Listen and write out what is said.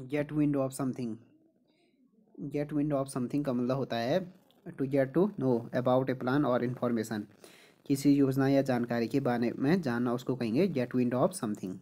gate wind of something get wind of something का मतलब होता है to get to know about a plan और इन्फॉर्मेशन किसी योजना या जानकारी के बारे में जानना उसको कहेंगे गेट विंड ऑफ समथिंग